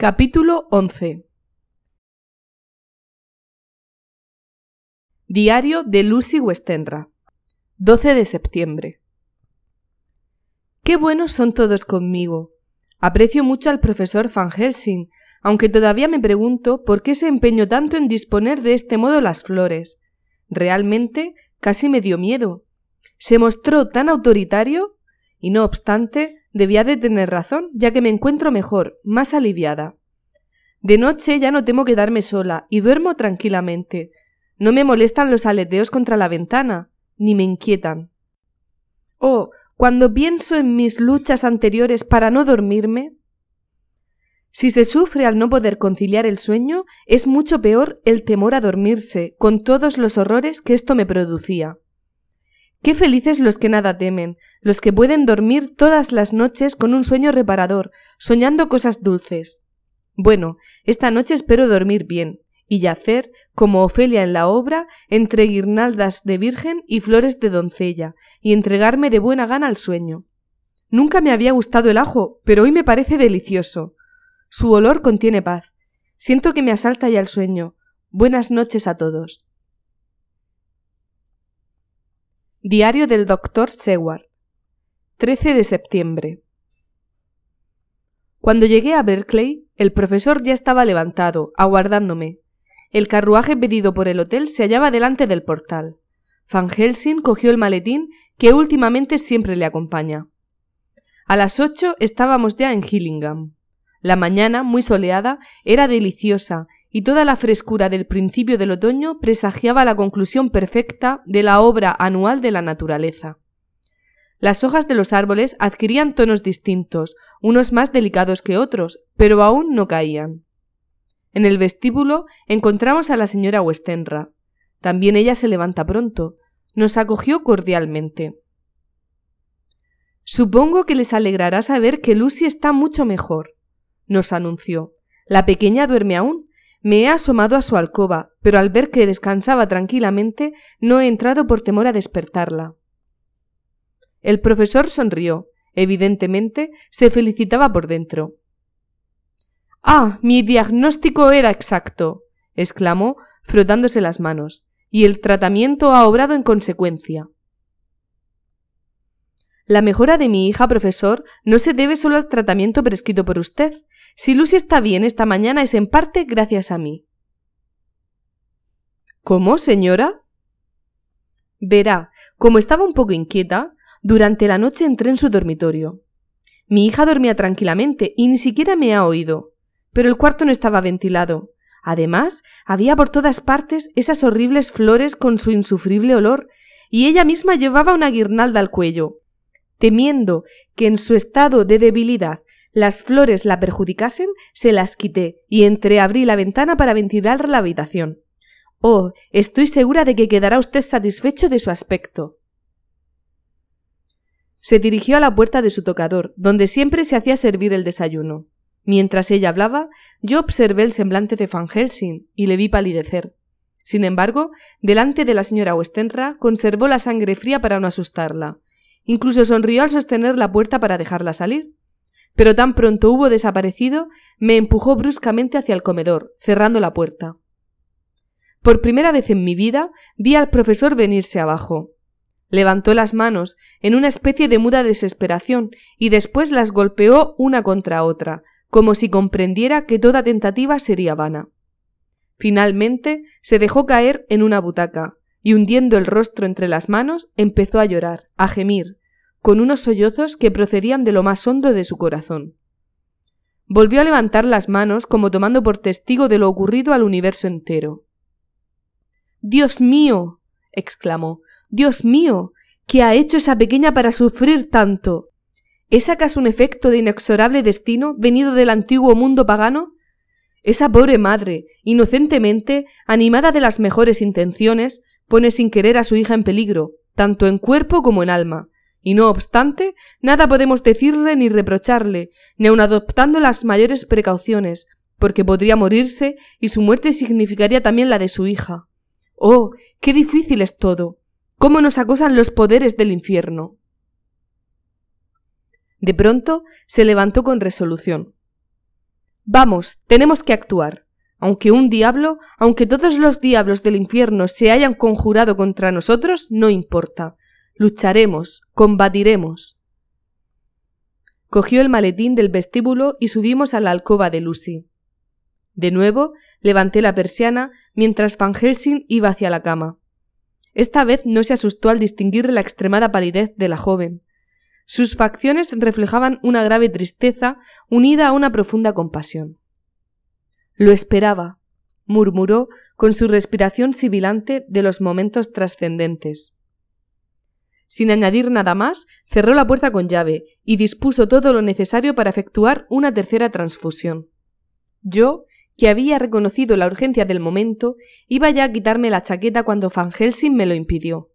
Capítulo 11 Diario de Lucy Westenra 12 de septiembre Qué buenos son todos conmigo. Aprecio mucho al profesor Van Helsing, aunque todavía me pregunto por qué se empeñó tanto en disponer de este modo las flores. Realmente casi me dio miedo. Se mostró tan autoritario y no obstante Debía de tener razón, ya que me encuentro mejor, más aliviada. De noche ya no temo quedarme sola y duermo tranquilamente. No me molestan los aleteos contra la ventana, ni me inquietan. Oh, cuando pienso en mis luchas anteriores para no dormirme. Si se sufre al no poder conciliar el sueño, es mucho peor el temor a dormirse, con todos los horrores que esto me producía. Qué felices los que nada temen, los que pueden dormir todas las noches con un sueño reparador, soñando cosas dulces. Bueno, esta noche espero dormir bien, y yacer, como Ofelia en la obra, entre guirnaldas de virgen y flores de doncella, y entregarme de buena gana al sueño. Nunca me había gustado el ajo, pero hoy me parece delicioso. Su olor contiene paz. Siento que me asalta ya el sueño. Buenas noches a todos. Diario del Dr. Seward. 13 de septiembre. Cuando llegué a Berkeley, el profesor ya estaba levantado, aguardándome. El carruaje pedido por el hotel se hallaba delante del portal. Van Helsing cogió el maletín que últimamente siempre le acompaña. A las ocho estábamos ya en Hillingham. La mañana, muy soleada, era deliciosa y toda la frescura del principio del otoño presagiaba la conclusión perfecta de la obra anual de la naturaleza. Las hojas de los árboles adquirían tonos distintos, unos más delicados que otros, pero aún no caían. En el vestíbulo encontramos a la señora Westenra. También ella se levanta pronto. Nos acogió cordialmente. Supongo que les alegrará saber que Lucy está mucho mejor, nos anunció. La pequeña duerme aún, me he asomado a su alcoba, pero al ver que descansaba tranquilamente, no he entrado por temor a despertarla. El profesor sonrió. Evidentemente, se felicitaba por dentro. Ah, mi diagnóstico era exacto, exclamó, frotándose las manos, y el tratamiento ha obrado en consecuencia. La mejora de mi hija, profesor, no se debe solo al tratamiento prescrito por usted. Si Lucy está bien esta mañana es en parte gracias a mí. ¿Cómo, señora? Verá, como estaba un poco inquieta, durante la noche entré en su dormitorio. Mi hija dormía tranquilamente y ni siquiera me ha oído, pero el cuarto no estaba ventilado. Además, había por todas partes esas horribles flores con su insufrible olor, y ella misma llevaba una guirnalda al cuello temiendo que en su estado de debilidad las flores la perjudicasen, se las quité y entreabrí la ventana para ventilar la habitación. Oh, estoy segura de que quedará usted satisfecho de su aspecto. Se dirigió a la puerta de su tocador, donde siempre se hacía servir el desayuno. Mientras ella hablaba, yo observé el semblante de Van Helsing y le vi palidecer. Sin embargo, delante de la señora Westenra, conservó la sangre fría para no asustarla Incluso sonrió al sostener la puerta para dejarla salir. Pero tan pronto hubo desaparecido, me empujó bruscamente hacia el comedor, cerrando la puerta. Por primera vez en mi vida vi al profesor venirse abajo. Levantó las manos en una especie de muda desesperación y después las golpeó una contra otra, como si comprendiera que toda tentativa sería vana. Finalmente se dejó caer en una butaca, y hundiendo el rostro entre las manos, empezó a llorar, a gemir, con unos sollozos que procedían de lo más hondo de su corazón. Volvió a levantar las manos como tomando por testigo de lo ocurrido al universo entero. Dios mío. exclamó. Dios mío. ¿Qué ha hecho esa pequeña para sufrir tanto? ¿Es acaso un efecto de inexorable destino venido del antiguo mundo pagano? Esa pobre madre, inocentemente, animada de las mejores intenciones, pone sin querer a su hija en peligro, tanto en cuerpo como en alma, y no obstante, nada podemos decirle ni reprocharle, ni aun adoptando las mayores precauciones, porque podría morirse y su muerte significaría también la de su hija. Oh, qué difícil es todo. cómo nos acosan los poderes del infierno. De pronto se levantó con resolución. Vamos, tenemos que actuar. Aunque un diablo, aunque todos los diablos del infierno se hayan conjurado contra nosotros, no importa. Lucharemos, combatiremos. Cogió el maletín del vestíbulo y subimos a la alcoba de Lucy. De nuevo, levanté la persiana mientras Van Helsing iba hacia la cama. Esta vez no se asustó al distinguir la extremada palidez de la joven. Sus facciones reflejaban una grave tristeza unida a una profunda compasión. Lo esperaba, murmuró con su respiración sibilante de los momentos trascendentes. Sin añadir nada más, cerró la puerta con llave y dispuso todo lo necesario para efectuar una tercera transfusión. Yo, que había reconocido la urgencia del momento, iba ya a quitarme la chaqueta cuando Van Helsing me lo impidió.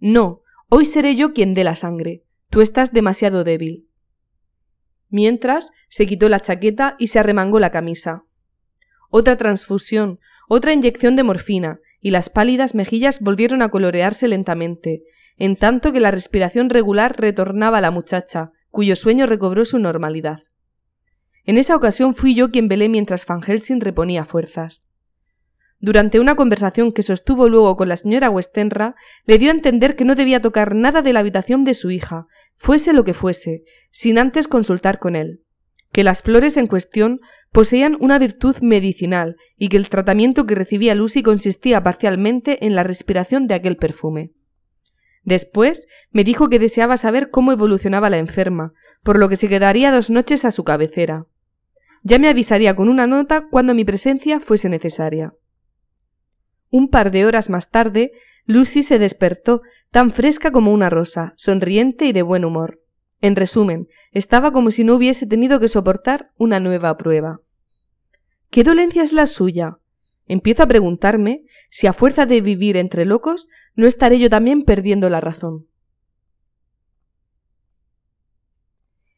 No, hoy seré yo quien dé la sangre. Tú estás demasiado débil. Mientras, se quitó la chaqueta y se arremangó la camisa otra transfusión, otra inyección de morfina, y las pálidas mejillas volvieron a colorearse lentamente, en tanto que la respiración regular retornaba a la muchacha, cuyo sueño recobró su normalidad. En esa ocasión fui yo quien velé mientras Fangelsin reponía fuerzas. Durante una conversación que sostuvo luego con la señora Westenra, le dio a entender que no debía tocar nada de la habitación de su hija, fuese lo que fuese, sin antes consultar con él que las flores en cuestión poseían una virtud medicinal y que el tratamiento que recibía Lucy consistía parcialmente en la respiración de aquel perfume. Después me dijo que deseaba saber cómo evolucionaba la enferma, por lo que se quedaría dos noches a su cabecera. Ya me avisaría con una nota cuando mi presencia fuese necesaria. Un par de horas más tarde, Lucy se despertó, tan fresca como una rosa, sonriente y de buen humor. En resumen, estaba como si no hubiese tenido que soportar una nueva prueba. ¿Qué dolencia es la suya? Empiezo a preguntarme si a fuerza de vivir entre locos no estaré yo también perdiendo la razón.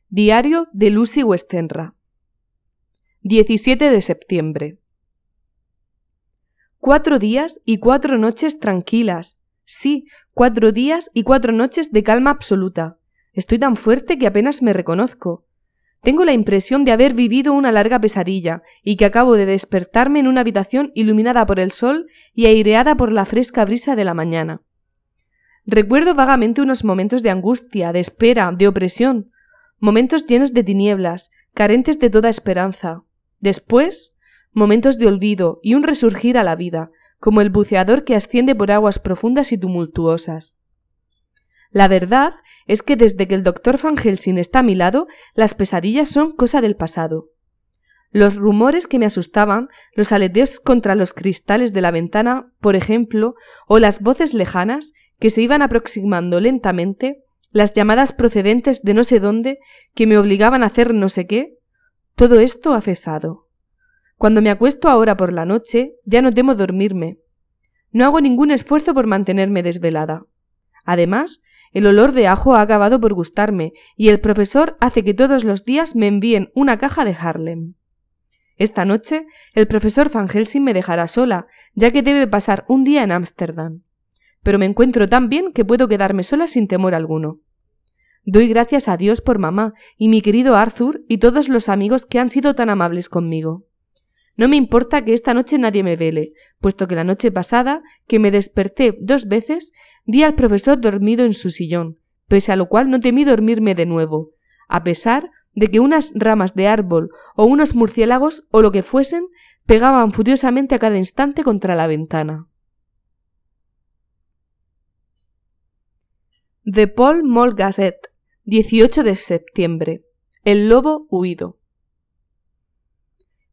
Diario de Lucy Westenra 17 de septiembre Cuatro días y cuatro noches tranquilas. Sí, cuatro días y cuatro noches de calma absoluta. Estoy tan fuerte que apenas me reconozco. Tengo la impresión de haber vivido una larga pesadilla y que acabo de despertarme en una habitación iluminada por el sol y aireada por la fresca brisa de la mañana. Recuerdo vagamente unos momentos de angustia, de espera, de opresión, momentos llenos de tinieblas, carentes de toda esperanza. Después, momentos de olvido y un resurgir a la vida, como el buceador que asciende por aguas profundas y tumultuosas. La verdad es que desde que el doctor Van Helsing está a mi lado, las pesadillas son cosa del pasado. Los rumores que me asustaban, los aleteos contra los cristales de la ventana, por ejemplo, o las voces lejanas que se iban aproximando lentamente, las llamadas procedentes de no sé dónde que me obligaban a hacer no sé qué, todo esto ha cesado. Cuando me acuesto ahora por la noche, ya no temo dormirme. No hago ningún esfuerzo por mantenerme desvelada. Además, el olor de ajo ha acabado por gustarme, y el profesor hace que todos los días me envíen una caja de Harlem. Esta noche el profesor Van Helsing me dejará sola, ya que debe pasar un día en Ámsterdam. Pero me encuentro tan bien que puedo quedarme sola sin temor alguno. Doy gracias a Dios por mamá y mi querido Arthur y todos los amigos que han sido tan amables conmigo. No me importa que esta noche nadie me vele, puesto que la noche pasada, que me desperté dos veces, Di al profesor dormido en su sillón, pese a lo cual no temí dormirme de nuevo, a pesar de que unas ramas de árbol o unos murciélagos o lo que fuesen pegaban furiosamente a cada instante contra la ventana. The Paul Moll Gazette, 18 de septiembre. El lobo huido.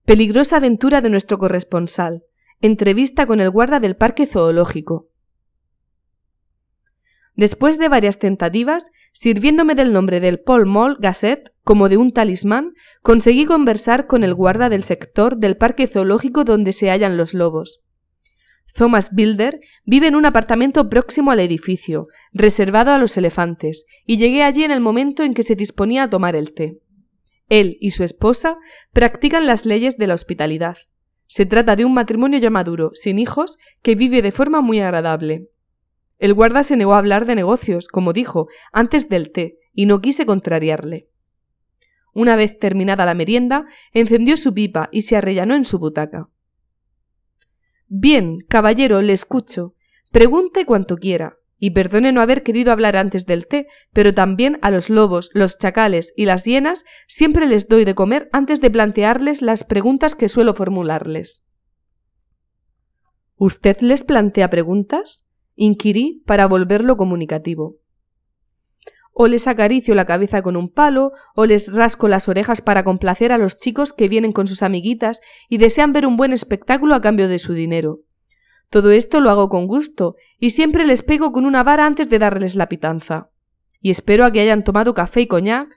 Peligrosa aventura de nuestro corresponsal. Entrevista con el guarda del parque zoológico. Después de varias tentativas, sirviéndome del nombre del Paul Mall Gazette como de un talismán, conseguí conversar con el guarda del sector del parque zoológico donde se hallan los lobos. Thomas Bilder vive en un apartamento próximo al edificio, reservado a los elefantes, y llegué allí en el momento en que se disponía a tomar el té. Él y su esposa practican las leyes de la hospitalidad. Se trata de un matrimonio ya maduro, sin hijos, que vive de forma muy agradable. El guarda se negó a hablar de negocios, como dijo, antes del té, y no quise contrariarle. Una vez terminada la merienda, encendió su pipa y se arrellanó en su butaca. Bien, caballero, le escucho. Pregunte cuanto quiera, y perdone no haber querido hablar antes del té, pero también a los lobos, los chacales y las hienas siempre les doy de comer antes de plantearles las preguntas que suelo formularles. ¿Usted les plantea preguntas? inquirí para volverlo comunicativo. O les acaricio la cabeza con un palo, o les rasco las orejas para complacer a los chicos que vienen con sus amiguitas y desean ver un buen espectáculo a cambio de su dinero. Todo esto lo hago con gusto, y siempre les pego con una vara antes de darles la pitanza. Y espero a que hayan tomado café y coñac,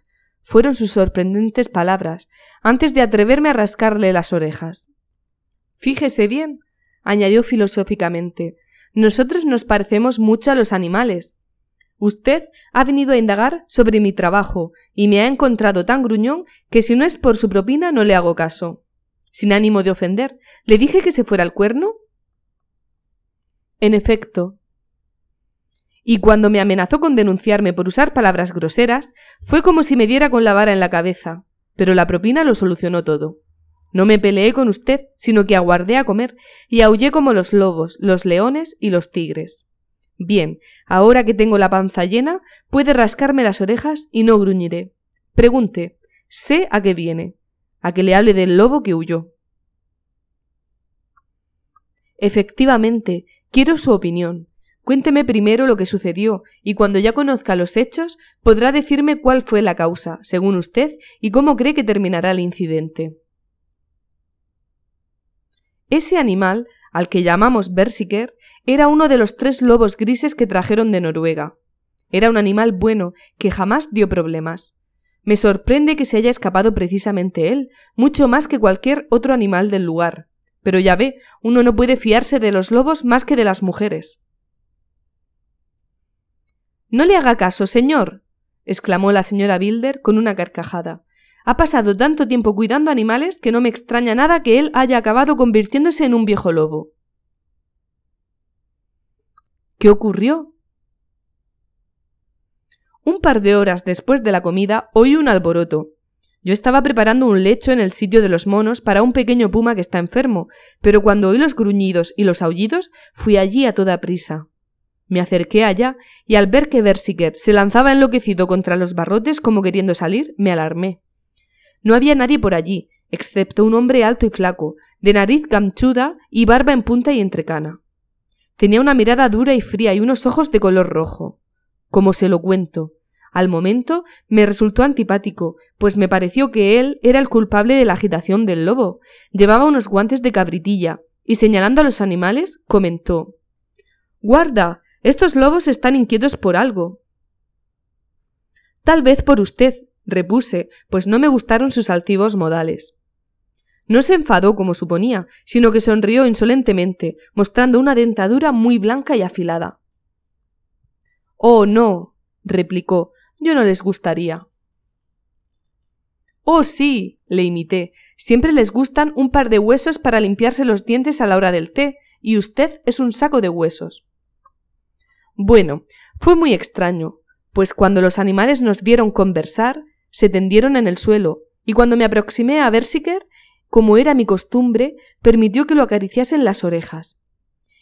fueron sus sorprendentes palabras, antes de atreverme a rascarle las orejas. Fíjese bien, añadió filosóficamente, nosotros nos parecemos mucho a los animales. Usted ha venido a indagar sobre mi trabajo y me ha encontrado tan gruñón que si no es por su propina no le hago caso. Sin ánimo de ofender, ¿le dije que se fuera al cuerno? En efecto. Y cuando me amenazó con denunciarme por usar palabras groseras, fue como si me diera con la vara en la cabeza, pero la propina lo solucionó todo. No me peleé con usted, sino que aguardé a comer y aullé como los lobos, los leones y los tigres. Bien, ahora que tengo la panza llena, puede rascarme las orejas y no gruñiré. Pregunte, sé a qué viene, a que le hable del lobo que huyó. Efectivamente, quiero su opinión. Cuénteme primero lo que sucedió, y cuando ya conozca los hechos, podrá decirme cuál fue la causa, según usted, y cómo cree que terminará el incidente. Ese animal, al que llamamos Bersiker, era uno de los tres lobos grises que trajeron de Noruega. Era un animal bueno, que jamás dio problemas. Me sorprende que se haya escapado precisamente él, mucho más que cualquier otro animal del lugar. Pero ya ve, uno no puede fiarse de los lobos más que de las mujeres. No le haga caso, señor. exclamó la señora Bilder con una carcajada. Ha pasado tanto tiempo cuidando animales que no me extraña nada que él haya acabado convirtiéndose en un viejo lobo. ¿Qué ocurrió? Un par de horas después de la comida oí un alboroto. Yo estaba preparando un lecho en el sitio de los monos para un pequeño puma que está enfermo, pero cuando oí los gruñidos y los aullidos fui allí a toda prisa. Me acerqué allá y al ver que Bersiker se lanzaba enloquecido contra los barrotes como queriendo salir, me alarmé. No había nadie por allí, excepto un hombre alto y flaco, de nariz ganchuda y barba en punta y entrecana. Tenía una mirada dura y fría y unos ojos de color rojo. Como se lo cuento. Al momento me resultó antipático, pues me pareció que él era el culpable de la agitación del lobo. Llevaba unos guantes de cabritilla, y señalando a los animales, comentó Guarda. Estos lobos están inquietos por algo. Tal vez por usted, repuse, pues no me gustaron sus altivos modales. No se enfadó como suponía, sino que sonrió insolentemente, mostrando una dentadura muy blanca y afilada. Oh, no, replicó, yo no les gustaría. Oh, sí, le imité. Siempre les gustan un par de huesos para limpiarse los dientes a la hora del té, y usted es un saco de huesos. Bueno, fue muy extraño, pues cuando los animales nos vieron conversar, se tendieron en el suelo, y cuando me aproximé a Bersiker, como era mi costumbre, permitió que lo acariciasen las orejas.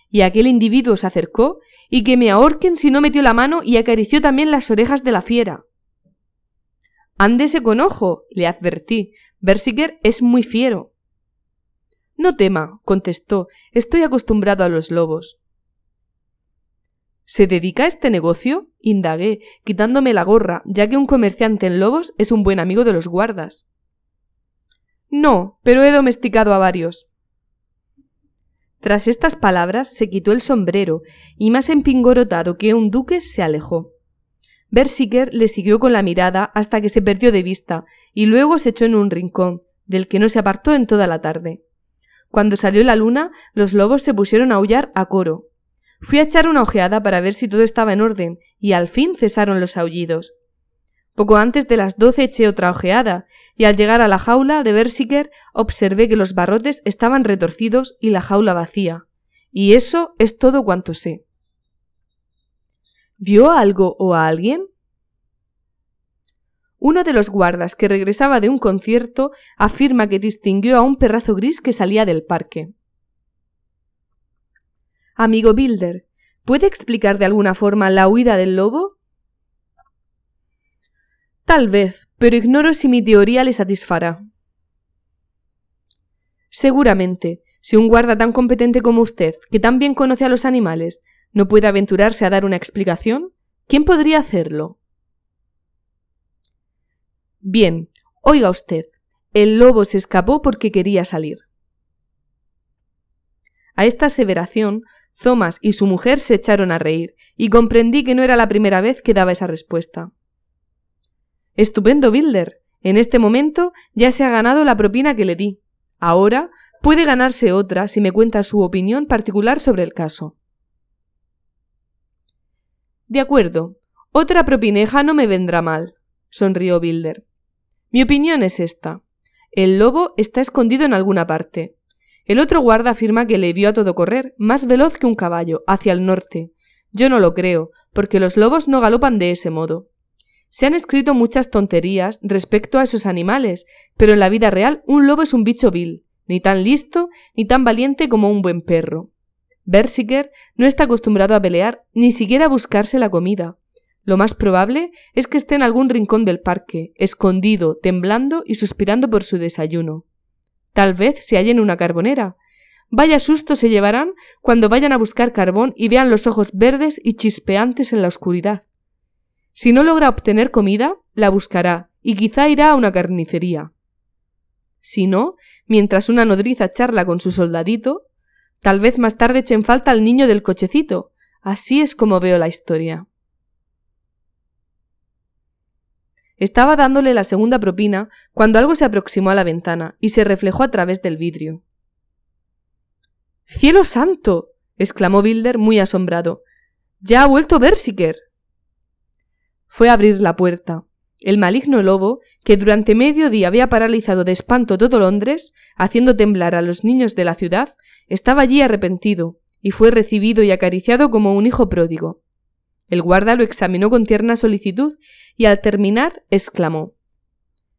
Y aquel individuo se acercó, y que me ahorquen si no metió la mano y acarició también las orejas de la fiera. Ándese con ojo, le advertí. Bersiker es muy fiero. No tema, contestó, estoy acostumbrado a los lobos. ¿Se dedica a este negocio? indagué, quitándome la gorra, ya que un comerciante en lobos es un buen amigo de los guardas. No, pero he domesticado a varios. Tras estas palabras se quitó el sombrero y más empingorotado que un duque se alejó. Bersiker le siguió con la mirada hasta que se perdió de vista y luego se echó en un rincón, del que no se apartó en toda la tarde. Cuando salió la luna, los lobos se pusieron a aullar a coro, Fui a echar una ojeada para ver si todo estaba en orden, y al fin cesaron los aullidos. Poco antes de las doce eché otra ojeada, y al llegar a la jaula de Bersiker observé que los barrotes estaban retorcidos y la jaula vacía. Y eso es todo cuanto sé. ¿Vio algo o a alguien? Uno de los guardas que regresaba de un concierto afirma que distinguió a un perrazo gris que salía del parque. Amigo Bilder, ¿puede explicar de alguna forma la huida del lobo? Tal vez, pero ignoro si mi teoría le satisfará. Seguramente, si un guarda tan competente como usted, que tan bien conoce a los animales, no puede aventurarse a dar una explicación, ¿quién podría hacerlo? Bien, oiga usted, el lobo se escapó porque quería salir. A esta aseveración Thomas y su mujer se echaron a reír, y comprendí que no era la primera vez que daba esa respuesta. Estupendo, Bilder. En este momento ya se ha ganado la propina que le di. Ahora puede ganarse otra si me cuenta su opinión particular sobre el caso. De acuerdo. Otra propineja no me vendrá mal, sonrió Bilder. Mi opinión es esta. El lobo está escondido en alguna parte. El otro guarda afirma que le vio a todo correr, más veloz que un caballo, hacia el norte. Yo no lo creo, porque los lobos no galopan de ese modo. Se han escrito muchas tonterías respecto a esos animales, pero en la vida real un lobo es un bicho vil, ni tan listo ni tan valiente como un buen perro. Bersiker no está acostumbrado a pelear ni siquiera a buscarse la comida. Lo más probable es que esté en algún rincón del parque, escondido, temblando y suspirando por su desayuno. Tal vez se hallen una carbonera. Vaya susto se llevarán cuando vayan a buscar carbón y vean los ojos verdes y chispeantes en la oscuridad. Si no logra obtener comida, la buscará y quizá irá a una carnicería. Si no, mientras una nodriza charla con su soldadito, tal vez más tarde echen falta al niño del cochecito. Así es como veo la historia. Estaba dándole la segunda propina cuando algo se aproximó a la ventana y se reflejó a través del vidrio. ¡Cielo santo! exclamó Bilder muy asombrado. ¡Ya ha vuelto Bersiker! Fue a abrir la puerta. El maligno lobo, que durante medio día había paralizado de espanto todo Londres, haciendo temblar a los niños de la ciudad, estaba allí arrepentido, y fue recibido y acariciado como un hijo pródigo. El guarda lo examinó con tierna solicitud y al terminar exclamó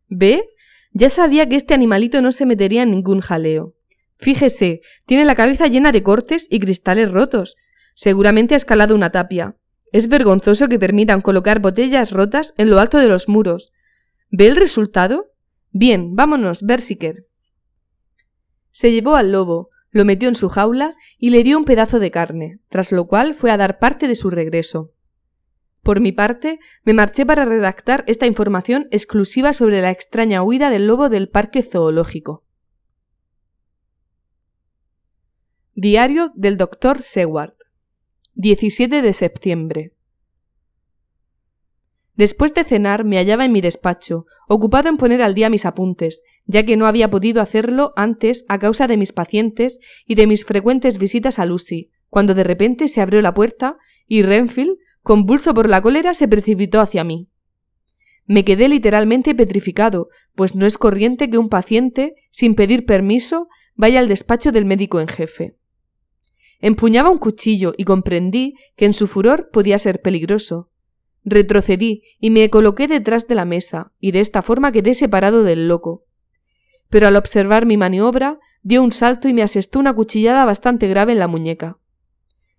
¿Ve? Ya sabía que este animalito no se metería en ningún jaleo. Fíjese, tiene la cabeza llena de cortes y cristales rotos. Seguramente ha escalado una tapia. Es vergonzoso que permitan colocar botellas rotas en lo alto de los muros. ¿Ve el resultado? Bien, vámonos, Bersiker. Se llevó al lobo, lo metió en su jaula y le dio un pedazo de carne, tras lo cual fue a dar parte de su regreso. Por mi parte, me marché para redactar esta información exclusiva sobre la extraña huida del lobo del parque zoológico. Diario del doctor Seward. 17 de septiembre. Después de cenar me hallaba en mi despacho, ocupado en poner al día mis apuntes, ya que no había podido hacerlo antes a causa de mis pacientes y de mis frecuentes visitas a Lucy, cuando de repente se abrió la puerta y Renfield Convulso por la cólera, se precipitó hacia mí. Me quedé literalmente petrificado, pues no es corriente que un paciente, sin pedir permiso, vaya al despacho del médico en jefe. Empuñaba un cuchillo y comprendí que en su furor podía ser peligroso. Retrocedí y me coloqué detrás de la mesa, y de esta forma quedé separado del loco. Pero al observar mi maniobra, dio un salto y me asestó una cuchillada bastante grave en la muñeca.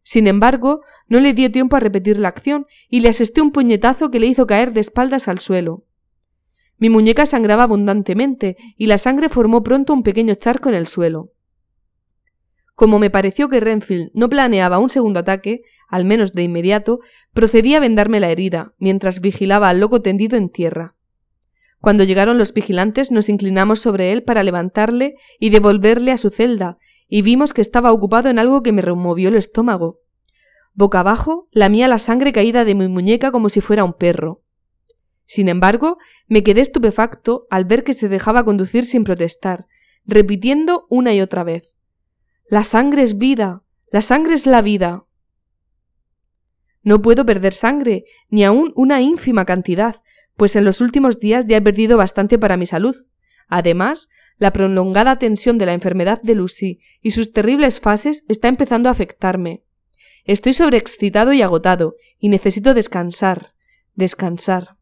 Sin embargo, no le dio tiempo a repetir la acción y le asesté un puñetazo que le hizo caer de espaldas al suelo. Mi muñeca sangraba abundantemente y la sangre formó pronto un pequeño charco en el suelo. Como me pareció que Renfield no planeaba un segundo ataque, al menos de inmediato, procedí a vendarme la herida, mientras vigilaba al loco tendido en tierra. Cuando llegaron los vigilantes nos inclinamos sobre él para levantarle y devolverle a su celda, y vimos que estaba ocupado en algo que me removió el estómago. Boca abajo, lamía la sangre caída de mi muñeca como si fuera un perro. Sin embargo, me quedé estupefacto al ver que se dejaba conducir sin protestar, repitiendo una y otra vez. La sangre es vida, la sangre es la vida. No puedo perder sangre, ni aun una ínfima cantidad, pues en los últimos días ya he perdido bastante para mi salud. Además, la prolongada tensión de la enfermedad de Lucy y sus terribles fases está empezando a afectarme. Estoy sobreexcitado y agotado, y necesito descansar, descansar.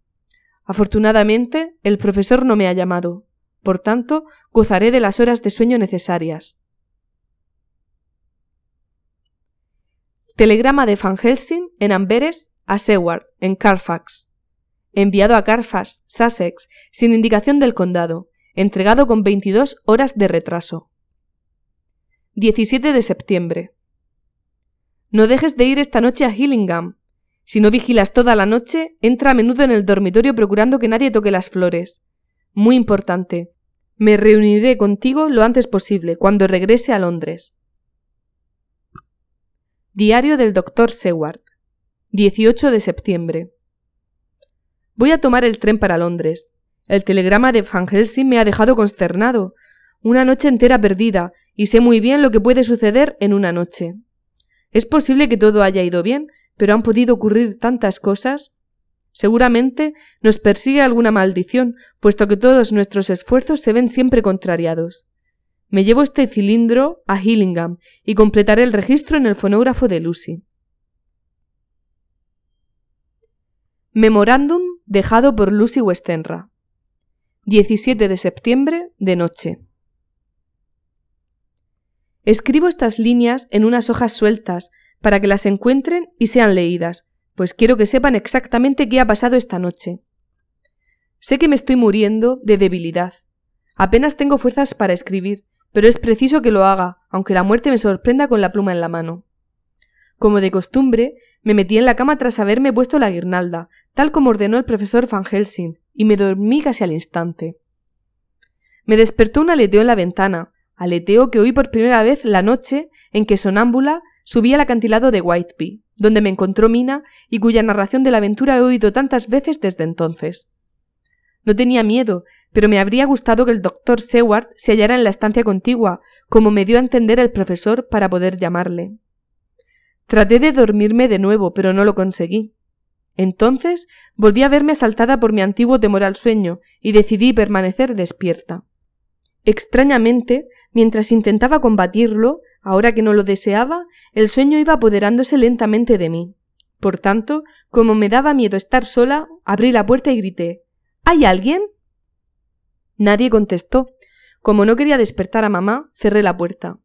Afortunadamente, el profesor no me ha llamado. Por tanto, gozaré de las horas de sueño necesarias. Telegrama de Van Helsing en Amberes a Seward, en Carfax. Enviado a Carfax, Sussex, sin indicación del condado. Entregado con 22 horas de retraso. 17 de septiembre. No dejes de ir esta noche a Hillingham. Si no vigilas toda la noche, entra a menudo en el dormitorio procurando que nadie toque las flores. Muy importante. Me reuniré contigo lo antes posible, cuando regrese a Londres. Diario del doctor Seward. 18 de septiembre. Voy a tomar el tren para Londres. El telegrama de Van Helsing me ha dejado consternado. Una noche entera perdida, y sé muy bien lo que puede suceder en una noche. Es posible que todo haya ido bien, pero han podido ocurrir tantas cosas. Seguramente nos persigue alguna maldición, puesto que todos nuestros esfuerzos se ven siempre contrariados. Me llevo este cilindro a Hillingham y completaré el registro en el fonógrafo de Lucy. Memorándum dejado por Lucy Westenra. 17 de septiembre de noche. Escribo estas líneas en unas hojas sueltas para que las encuentren y sean leídas, pues quiero que sepan exactamente qué ha pasado esta noche. Sé que me estoy muriendo de debilidad. Apenas tengo fuerzas para escribir, pero es preciso que lo haga, aunque la muerte me sorprenda con la pluma en la mano. Como de costumbre, me metí en la cama tras haberme puesto la guirnalda, tal como ordenó el profesor Van Helsing, y me dormí casi al instante. Me despertó un aleteo en la ventana, aleteo que oí por primera vez la noche en que sonámbula subí al acantilado de Whiteby, donde me encontró Mina y cuya narración de la aventura he oído tantas veces desde entonces. No tenía miedo, pero me habría gustado que el doctor Seward se hallara en la estancia contigua, como me dio a entender el profesor para poder llamarle. Traté de dormirme de nuevo, pero no lo conseguí. Entonces volví a verme asaltada por mi antiguo temor al sueño y decidí permanecer despierta. Extrañamente, Mientras intentaba combatirlo, ahora que no lo deseaba, el sueño iba apoderándose lentamente de mí. Por tanto, como me daba miedo estar sola, abrí la puerta y grité ¿Hay alguien? Nadie contestó. Como no quería despertar a mamá, cerré la puerta.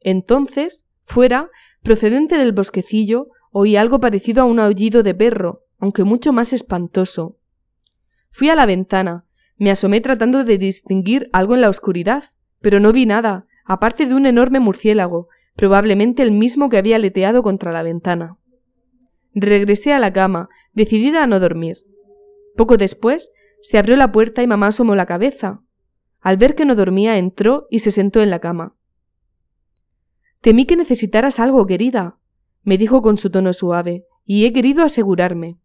Entonces, fuera, procedente del bosquecillo, oí algo parecido a un aullido de perro, aunque mucho más espantoso. Fui a la ventana, me asomé tratando de distinguir algo en la oscuridad, pero no vi nada, aparte de un enorme murciélago, probablemente el mismo que había aleteado contra la ventana. Regresé a la cama, decidida a no dormir. Poco después, se abrió la puerta y mamá asomó la cabeza. Al ver que no dormía, entró y se sentó en la cama. Temí que necesitaras algo, querida, me dijo con su tono suave, y he querido asegurarme.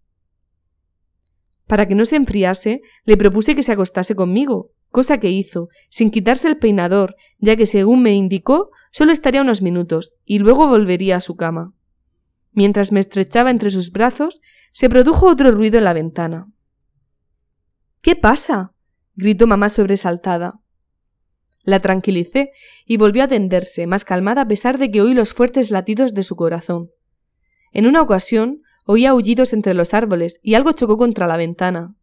Para que no se enfriase, le propuse que se acostase conmigo, cosa que hizo, sin quitarse el peinador, ya que según me indicó, solo estaría unos minutos, y luego volvería a su cama. Mientras me estrechaba entre sus brazos, se produjo otro ruido en la ventana. ¿Qué pasa? gritó mamá sobresaltada. La tranquilicé y volvió a tenderse, más calmada a pesar de que oí los fuertes latidos de su corazón. En una ocasión oía aullidos entre los árboles y algo chocó contra la ventana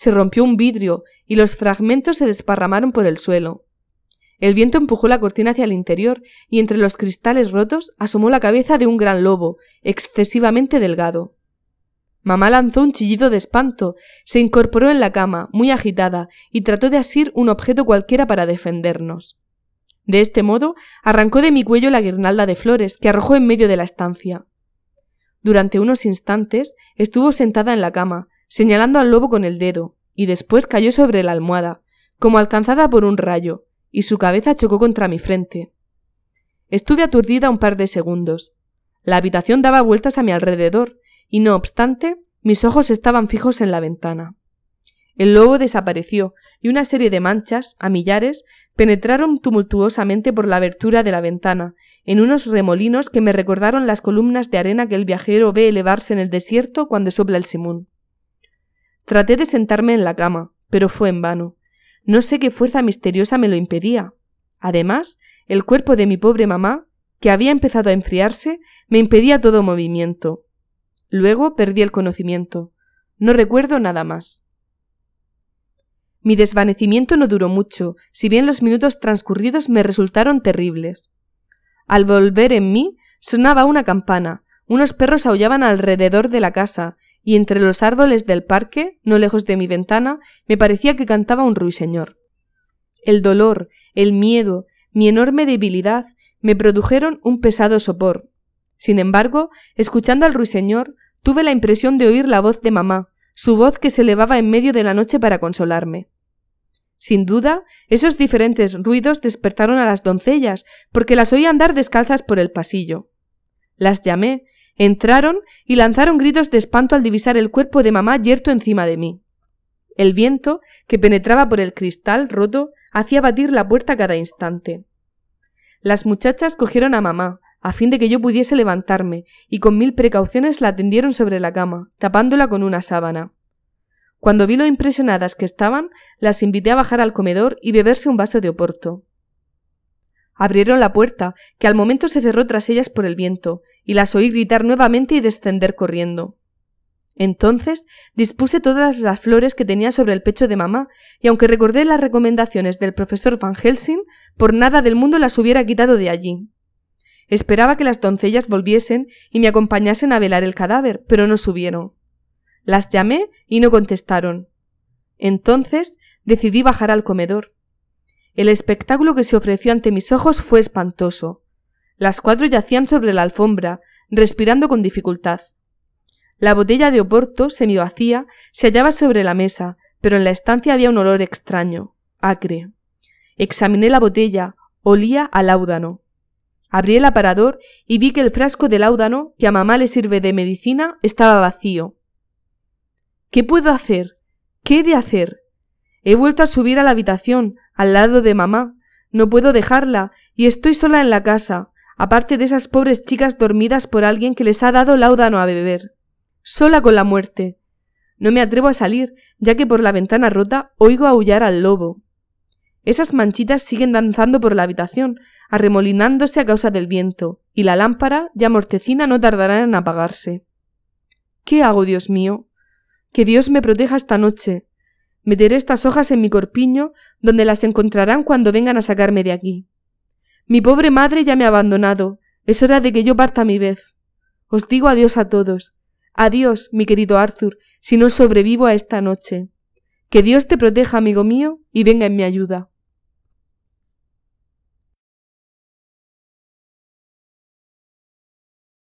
se rompió un vidrio y los fragmentos se desparramaron por el suelo. El viento empujó la cortina hacia el interior y entre los cristales rotos asomó la cabeza de un gran lobo, excesivamente delgado. Mamá lanzó un chillido de espanto, se incorporó en la cama, muy agitada, y trató de asir un objeto cualquiera para defendernos. De este modo, arrancó de mi cuello la guirnalda de flores que arrojó en medio de la estancia. Durante unos instantes estuvo sentada en la cama, señalando al lobo con el dedo, y después cayó sobre la almohada, como alcanzada por un rayo, y su cabeza chocó contra mi frente. Estuve aturdida un par de segundos. La habitación daba vueltas a mi alrededor, y no obstante, mis ojos estaban fijos en la ventana. El lobo desapareció, y una serie de manchas, a millares, penetraron tumultuosamente por la abertura de la ventana, en unos remolinos que me recordaron las columnas de arena que el viajero ve elevarse en el desierto cuando sopla el simón. Traté de sentarme en la cama, pero fue en vano. No sé qué fuerza misteriosa me lo impedía. Además, el cuerpo de mi pobre mamá, que había empezado a enfriarse, me impedía todo movimiento. Luego perdí el conocimiento. No recuerdo nada más. Mi desvanecimiento no duró mucho, si bien los minutos transcurridos me resultaron terribles. Al volver en mí sonaba una campana, unos perros aullaban alrededor de la casa, y entre los árboles del parque, no lejos de mi ventana, me parecía que cantaba un ruiseñor. El dolor, el miedo, mi enorme debilidad me produjeron un pesado sopor. Sin embargo, escuchando al ruiseñor, tuve la impresión de oír la voz de mamá, su voz que se elevaba en medio de la noche para consolarme. Sin duda, esos diferentes ruidos despertaron a las doncellas, porque las oí andar descalzas por el pasillo. Las llamé, Entraron y lanzaron gritos de espanto al divisar el cuerpo de mamá yerto encima de mí. El viento, que penetraba por el cristal roto, hacía batir la puerta cada instante. Las muchachas cogieron a mamá, a fin de que yo pudiese levantarme, y con mil precauciones la tendieron sobre la cama, tapándola con una sábana. Cuando vi lo impresionadas que estaban, las invité a bajar al comedor y beberse un vaso de oporto. Abrieron la puerta, que al momento se cerró tras ellas por el viento, y las oí gritar nuevamente y descender corriendo. Entonces dispuse todas las flores que tenía sobre el pecho de mamá, y aunque recordé las recomendaciones del profesor Van Helsing, por nada del mundo las hubiera quitado de allí. Esperaba que las doncellas volviesen y me acompañasen a velar el cadáver, pero no subieron. Las llamé y no contestaron. Entonces decidí bajar al comedor. El espectáculo que se ofreció ante mis ojos fue espantoso. Las cuatro yacían sobre la alfombra, respirando con dificultad. La botella de Oporto, semi-vacía, se hallaba sobre la mesa, pero en la estancia había un olor extraño, acre. Examiné la botella, olía a láudano. Abrí el aparador y vi que el frasco de láudano, que a mamá le sirve de medicina, estaba vacío. ¿Qué puedo hacer? ¿Qué he de hacer? He vuelto a subir a la habitación, al lado de mamá. No puedo dejarla, y estoy sola en la casa, aparte de esas pobres chicas dormidas por alguien que les ha dado laudano a beber. Sola con la muerte. No me atrevo a salir, ya que por la ventana rota oigo aullar al lobo. Esas manchitas siguen danzando por la habitación, arremolinándose a causa del viento, y la lámpara, ya mortecina, no tardará en apagarse. ¿Qué hago, Dios mío? Que Dios me proteja esta noche, Meteré estas hojas en mi corpiño, donde las encontrarán cuando vengan a sacarme de aquí. Mi pobre madre ya me ha abandonado. Es hora de que yo parta a mi vez. Os digo adiós a todos. Adiós, mi querido Arthur, si no sobrevivo a esta noche. Que Dios te proteja, amigo mío, y venga en mi ayuda.